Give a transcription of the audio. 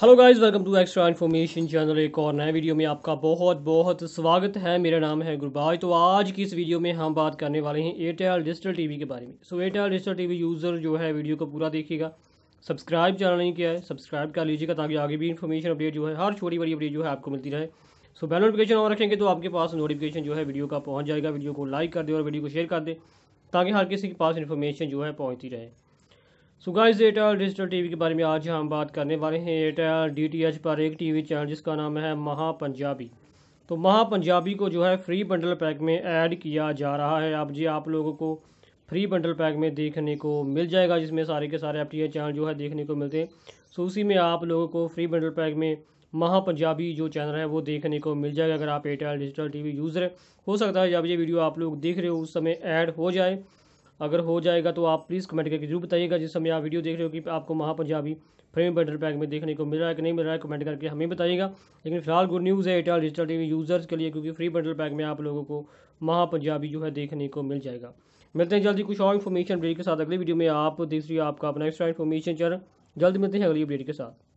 hello guys welcome to extra information channel एक और नए वीडियो में आपका बहुत बहुत स्वागत है मेरा नाम है गुरबाज तो आज की इस वीडियो में हम बात करने वाले हैं एयरटेल डिजिटल टीवी के बारे में so Airtel digital TV user जो है वीडियो को पूरा देखिएगा सब्सक्राइब चैनल नहीं किया है सब्सक्राइब कर लीजिएगा ताकि आगे भी इन्फॉर्मेशन अपडेट जो है हर छोटी बड़ी अपडेट जो है आपको मिलती रहे सो बेल नोटिफिकेशन ऑन रखेंगे तो आपके पास नोटिफिकेशन जो है वीडियो का पहुँच जाएगा वीडियो को लाइक कर दे और वीडियो को शेयर कर दे ताकि हर किसी के पास इन्फॉर्मेशन जो है पहुँचती रहे so guys Airtel digital TV के बारे में आज हम बात करने वाले हैं एयरटेल डीटीएच पर एक टीवी चैनल जिसका नाम है महापंजाबी तो महापंजाबी को जो है फ्री बंडल पैक में ऐड किया जा रहा है अब जी आप लोगों को फ्री बंडल पैक में देखने को मिल जाएगा जिसमें सारे के सारे एफ चैनल जो है देखने को मिलते हैं सो उसी में आप लोगों को फ्री बंडल पैक में महापंजाबी जो चैनल है वो देखने को मिल जाएगा अगर आप एयरटेल डिजिटल टीवी यूज़र हो सकता है जब ये वीडियो आप लोग देख रहे हो उस समय ऐड हो जाए अगर हो जाएगा तो आप प्लीज़ कमेंट करके जरूर बताइएगा जिस समय आप वीडियो देख रहे हो कि आपको महापंजाबी फ्रेम बंडल पैक में देखने को मिल रहा है कि नहीं मिल रहा है कमेंट करके हमें बताइएगा लेकिन फिलहाल गुड न्यूज़ है एयरटेल डिजिटल टीवी यूज़र्स के लिए क्योंकि फ्री बंडल पैक में आप लोगों को महापंजाबी जो है देखने को मिल जाएगा मिलते हैं जल्दी कुछ और इन्फॉर्मेशन ब्रेक के साथ अगली वीडियो में आप रही आपका अपना एक्स्ट्रा इन्फॉर्मेशन चैनल जल्द मिलते हैं अगली अपडेट के साथ